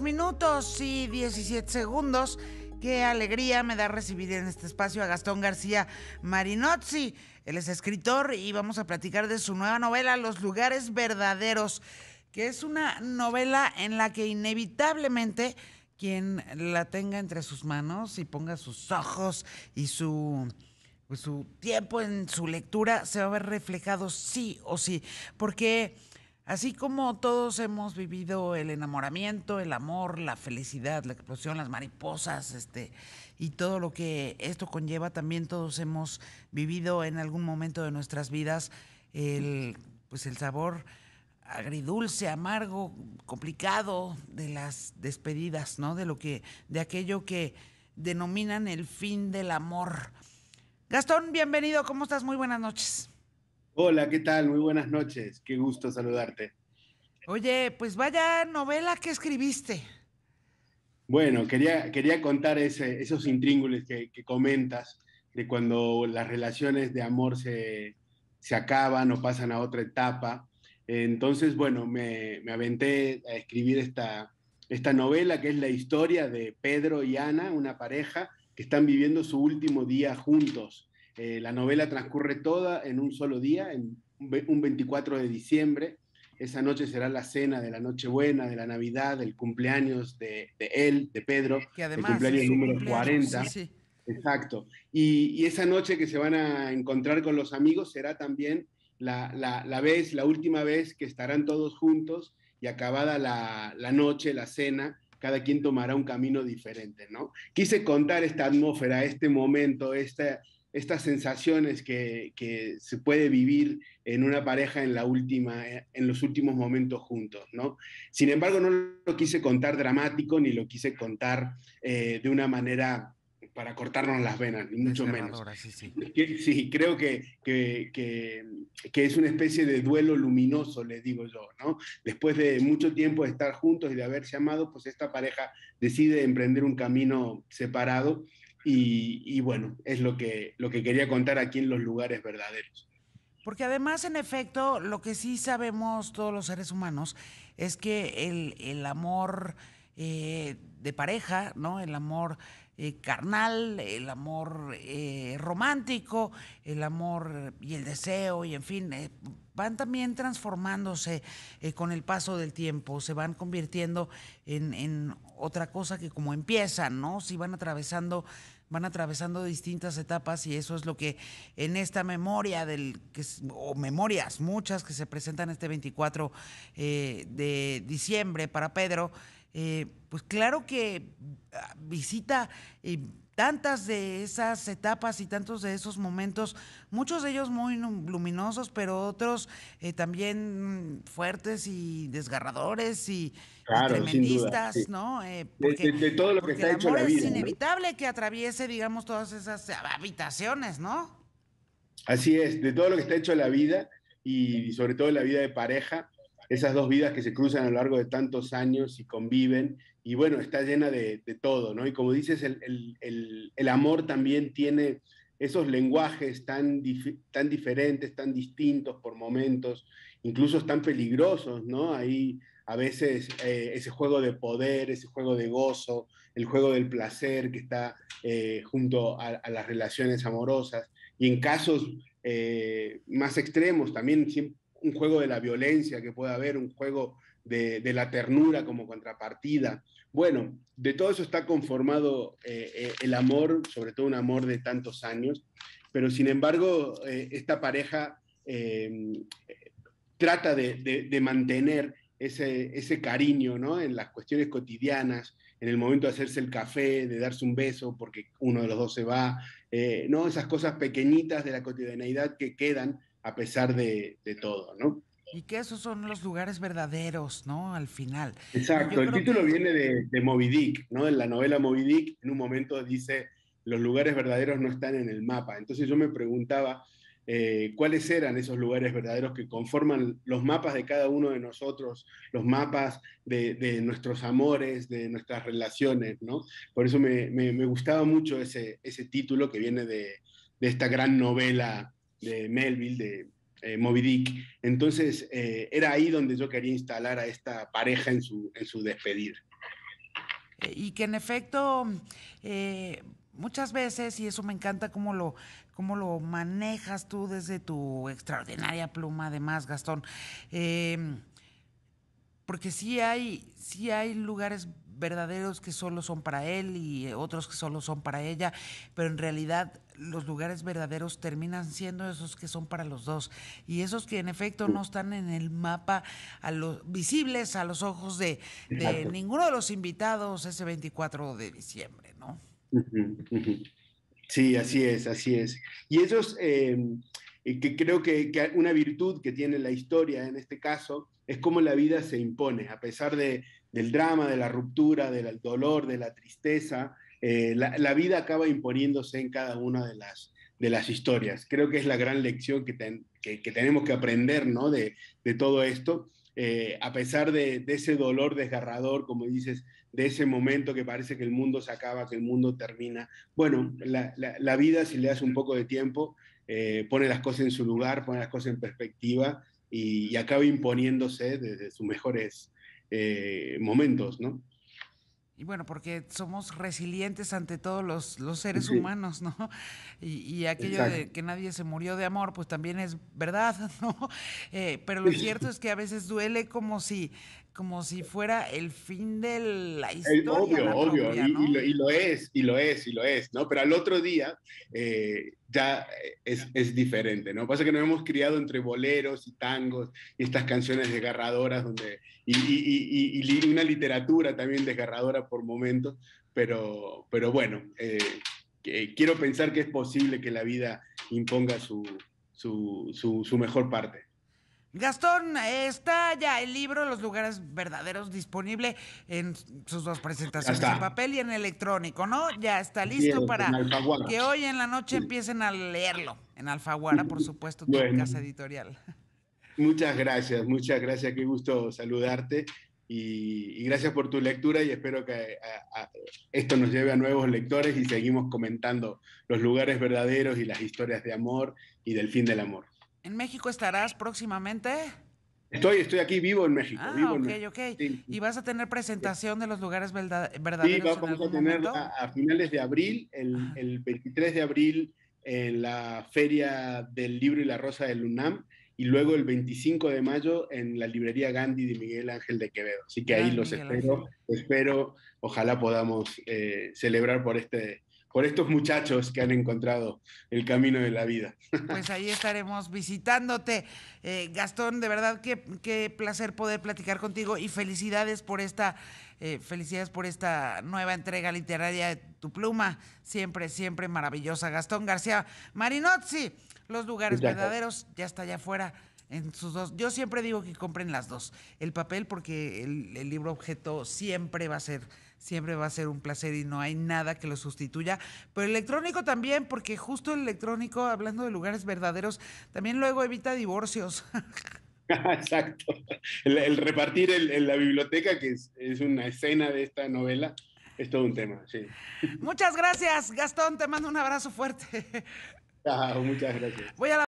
minutos y 17 segundos. Qué alegría me da recibir en este espacio a Gastón García Marinozzi. Él es escritor y vamos a platicar de su nueva novela, Los lugares verdaderos, que es una novela en la que inevitablemente quien la tenga entre sus manos y ponga sus ojos y su pues, su tiempo en su lectura se va a ver reflejado sí o sí, porque Así como todos hemos vivido el enamoramiento, el amor, la felicidad, la explosión, las mariposas, este, y todo lo que esto conlleva, también todos hemos vivido en algún momento de nuestras vidas el, pues el sabor agridulce, amargo, complicado de las despedidas, ¿no? De lo que, de aquello que denominan el fin del amor. Gastón, bienvenido, ¿cómo estás? Muy buenas noches. Hola, ¿qué tal? Muy buenas noches. Qué gusto saludarte. Oye, pues vaya novela que escribiste. Bueno, quería, quería contar esos intríngules que, comentas de cuando las relaciones de amor se, acaban o pasan a otra etapa. Entonces, bueno, me, aventé a escribir esta, esta novela que es la historia de Pedro y Ana, una pareja que están viviendo su último día juntos. Eh, la novela transcurre toda en un solo día, en un 24 de diciembre. Esa noche será la cena de la Nochebuena, de la Navidad, del cumpleaños de, él, de Pedro, el cumpleaños número 40. Exacto. Y, esa noche que se van a encontrar con los amigos será también la, vez, la última vez que estarán todos juntos y acabada la, la noche, la cena, cada quien tomará un camino diferente, ¿no? Quise contar esta atmósfera, este momento, esta, estas sensaciones que, se puede vivir en una pareja en, la última, eh, en los últimos momentos juntos. ¿no? Sin embargo, no lo quise contar dramático ni lo quise contar eh, de una manera para cortarnos las venas, ni mucho menos. Sí, creo que, es una especie de duelo luminoso, le digo yo, ¿no? Después de mucho tiempo de estar juntos y de haberse amado, pues esta pareja decide emprender un camino separado y, bueno, es lo que, lo que quería contar aquí en los lugares verdaderos. Porque además, en efecto, lo que sí sabemos todos los seres humanos es que el, amor eh, de pareja, ¿no? El amor eh, carnal, el amor eh, romántico, el amor y el deseo, y en fin, eh, van también transformándose con el paso del tiempo, se van convirtiendo en, otra cosa que como empiezan, ¿no? Si van atravesando van atravesando distintas etapas y eso es lo que en esta memoria del o memorias muchas que se presentan este 24 de diciembre para Pedro eh, pues claro que ah, visita eh, tantas de esas etapas y tantos de esos momentos, muchos de ellos muy luminosos, pero otros eh, también fuertes y desgarradores y, tremendistas, ¿no? de, todo lo que está hecho la vida. Es inevitable que atraviese, digamos, todas esas habitaciones, ¿no? Así es, de todo lo que está hecho la vida y sobre todo la vida de pareja, esas dos vidas que se cruzan a lo largo de tantos años y conviven, y bueno, está llena de, todo, ¿no? Y como dices, el, amor también tiene esos lenguajes tan, tan diferentes, tan distintos por momentos, incluso tan peligrosos, ¿no? Ahí a veces eh, ese juego de poder, ese juego de gozo, el juego del placer que está eh, junto a, las relaciones amorosas, y en casos eh, más extremos, también un juego de la violencia que pueda haber, un juego de, la ternura como contrapartida. Bueno, de todo eso está conformado eh, eh, el amor, sobre todo un amor de tantos años, pero sin embargo eh, esta pareja em, trata de, mantener ese, cariño ¿no? en las cuestiones cotidianas, en el momento de hacerse el café, de darse un beso porque uno de los dos se va, ¿no? esas cosas pequeñitas de la cotidianeidad que quedan a pesar de, todo, ¿no? Y que esos son los lugares verdaderos, ¿no? Al final. Exacto, el título viene de, de, Moby Dick, ¿no? En la novela Moby Dick, en un momento dice, los lugares verdaderos no están en el mapa. Entonces yo me preguntaba eh, cuáles eran esos lugares verdaderos que conforman los mapas de cada uno de nosotros, los mapas de, nuestros amores, de nuestras relaciones, ¿no? Por eso me, gustaba mucho ese, título que viene de esta gran novela de Melville, de eh, Moby Dick. Entonces, eh, era ahí donde yo quería instalar a esta pareja en su, en su despedir. Eh, y que en efecto, muchas veces, y eso me encanta cómo lo, lo manejas tú desde tu extraordinaria pluma, además, Gastón porque sí hay, sí hay lugares verdaderos que solo son para él y eh, otros que solo son para ella, pero en realidad los lugares verdaderos terminan siendo esos que son para los dos y esos que en efecto no están en el mapa a los visibles a los ojos de, ninguno de los invitados ese 24 de diciembre, ¿no? Sí, así es, así es. Y esos, eh, que creo que, que, una virtud que tiene la historia en este caso es cómo la vida se impone, a pesar de, del drama, de la ruptura, del dolor, de la tristeza, eh, la, la, vida acaba imponiéndose en cada una de las, de las historias. Creo que es la gran lección que, que, tenemos que aprender ¿no? de, de todo esto. Eh, a pesar de, de, ese dolor desgarrador, como dices, de ese momento que parece que el mundo se acaba, que el mundo termina. Bueno, la, la, la vida, si le das un poco de tiempo, eh, pone las cosas en su lugar, pone las cosas en perspectiva y, acaba imponiéndose desde sus mejores eh, momentos, ¿no? Y bueno, porque somos resilientes ante todos los, seres humanos, ¿no? Y, aquello de que nadie se murió de amor, pues también es verdad, ¿no? Eh, pero lo cierto es que a veces duele como si como si fuera el fin de la historia. obvio, obvio, y, lo, es, y lo es, y lo es, ¿no? Pero al otro día eh, ya eh, es, es, diferente, ¿no? Pasa que nos hemos criado entre boleros y tangos y estas canciones desgarradoras donde, y, y una literatura también desgarradora por momentos, pero, pero bueno, eh, quiero pensar que es posible que la vida imponga su, su, su mejor parte. Gastón, está ya el libro Los lugares verdaderos disponible en sus dos presentaciones, en papel y en electrónico, ¿no? Ya está listo para que hoy en la noche empiecen a leerlo. En Alfaguara, por supuesto, tu casa editorial. Muchas gracias, muchas gracias, qué gusto saludarte y, gracias por tu lectura y espero que esto nos lleve a nuevos lectores y seguimos comentando los lugares verdaderos y las historias de amor y del fin del amor. ¿En México estarás próximamente? Estoy, estoy aquí vivo en México. Ah, ok, ok. ¿Y vas a tener presentación de los lugares verdaderos? Sí, vamos a tener a, finales de abril, el, 23 ah. de abril, en eh, la Feria del Libro y la Rosa del UNAM, y luego el 25 de mayo en la librería Gandhi de Miguel Ángel de Quevedo. Así que ahí los espero, espero, ojalá podamos eh, celebrar por este por estos muchachos que han encontrado el camino de la vida. Pues ahí estaremos visitándote. Eh, Gastón, de verdad, qué, placer poder platicar contigo y felicidades por esta, eh, felicidades por esta nueva entrega literaria de tu pluma. Siempre, siempre maravillosa. Gastón García Marinozzi, los lugares verdaderos, ya está allá afuera. En sus dos. Yo siempre digo que compren las dos. El papel, porque el libro objeto siempre va a ser siempre va a ser un placer y no hay nada que lo sustituya. Pero electrónico también, porque justo el electrónico, hablando de lugares verdaderos, también luego evita divorcios. Exacto. El, repartir en la biblioteca, que es, una escena de esta novela, es todo un tema, Muchas gracias, Gastón. Te mando un abrazo fuerte. muchas gracias. Voy a la